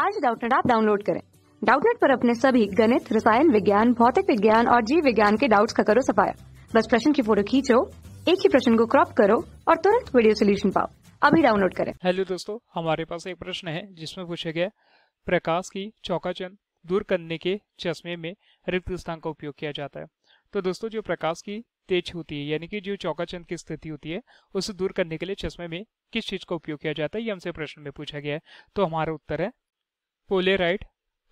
आज डाउटनेट आप डाउनलोड करें डाउटनेट पर अपने सभी गणित रसायन विज्ञान भौतिक विज्ञान और जीव विज्ञान के डाउट्स का करो सफाया बस प्रश्न की फोटो खींचो एक ही प्रश्न को क्रॉप करो और तुरंत वीडियो सोल्यूशन पाओ अभी डाउनलोड करें हेलो दोस्तों हमारे पास एक प्रश्न है जिसमें पूछा गया प्रकाश की चौकाचन दूर करने के चश्मे में रिक्त स्थान का उपयोग किया जाता है तो दोस्तों जो प्रकाश की तेज होती है यानी कि जो चौकाचंद की स्थिति होती है उसे दूर करने के लिए चश्मे में किस चीज का उपयोग किया जाता है ये हमसे प्रश्न में पूछा गया है तो हमारा उत्तर है पोलेराइड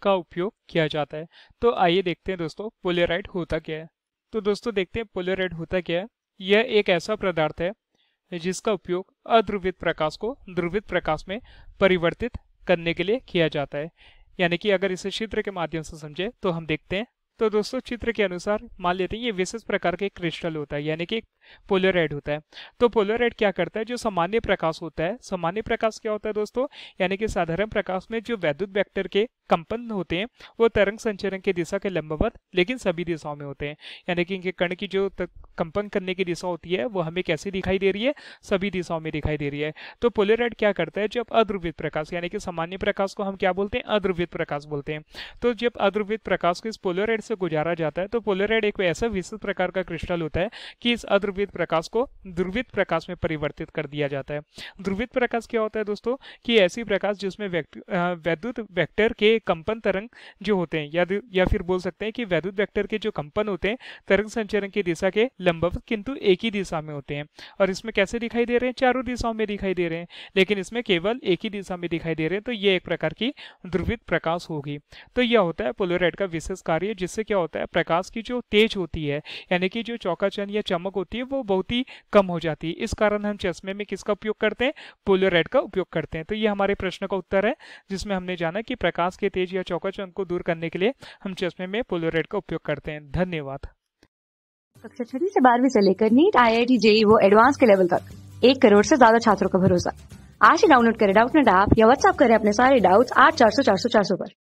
का उपयोग किया जाता है तो आइए देखते हैं दोस्तों पोलेराइड होता क्या है तो दोस्तों देखते हैं पोलेराइड होता क्या है यह एक ऐसा पदार्थ है जिसका उपयोग अध्रुवित प्रकाश को ध्रुवित प्रकाश में परिवर्तित करने के लिए किया जाता है यानी कि अगर इसे चित्र के माध्यम से समझे तो हम देखते हैं तो दोस्तों चित्र के अनुसार मान लेते हैं ये विशेष प्रकार के क्रिस्टल होता है यानी कि एक पोलोराइड होता है तो पोलोराइड क्या करता है जो सामान्य प्रकाश होता है सामान्य प्रकाश क्या होता है दोस्तों यानी कि साधारण प्रकाश में जो वैद्युत वेक्टर के कंपन होते हैं वो तरंग संचरण की दिशा के लंबवत लेकिन सभी दिशाओं में होते हैं यानी कि इनके कण की जो कंपन करने की दिशा होती है वो हमें कैसे दिखाई दे रही है सभी दिशाओं में दिखाई दे रही है तो पोलोराइड क्या करता है जब अद्रुवित प्रकाश यानी कि सामान्य प्रकाश को हम क्या बोलते हैं अद्रुवित प्रकाश बोलते हैं तो जब अद्रुवित प्रकाश को इस पोलोराइड से गुजारा जाता है तो पोलोराइड एक ऐसा विशिष्ट प्रकार का क्रिस्टल होता है कि इस अद्रुवित ध्रुवित प्रकाश को ध्रुवित प्रकाश में परिवर्तित कर दिया जाता है ध्रुवित प्रकाश क्या होता है दोस्तों कि ऐसी प्रकाश जिसमें वैद्युत वेक्टर के कंपन तरंग जो होते हैं या या फिर बोल सकते हैं कि वैद्युत वेक्टर के जो कंपन होते हैं तरंग संचरण की दिशा के लंबवत किंतु एक ही दिशा में होते हैं और इसमें कैसे दिखाई दे रहे हैं चारों दिशाओं में दिखाई दे रहे हैं लेकिन इसमें केवल एक ही दिशा में दिखाई दे रहे हैं तो ये एक प्रकार की ध्रुवित प्रकाश होगी तो यह होता है पोलोराइड का विशेष कार्य जिससे क्या होता है प्रकाश की जो तेज होती है यानी कि जो चौकाचन या चमक होती है वो बहुत ही कम हो जाती है इस कारण हम चश्मे में किसका उपयोग करते हैं पोलोरेड का उपयोग करते हैं तो ये हमारे प्रश्न का उत्तर है जिसमें हमने जाना कि प्रकाश के तेज या चौकाचौंध को दूर करने के लिए हम चश्मे में रेड का उपयोग करते हैं धन्यवाद कक्षा छठी से बारहवीं से लेकर NEET I I T JEE वो एडवांस के लेवल तक एक करोड़ से ज्यादा छात्रों का भरोसा आज ही डाउनलोड करें डाउट नेट ऐप या व्हाट्सअप करें अपने सारे डाउट्स आठ चार सौ चार सौ चार सौ पर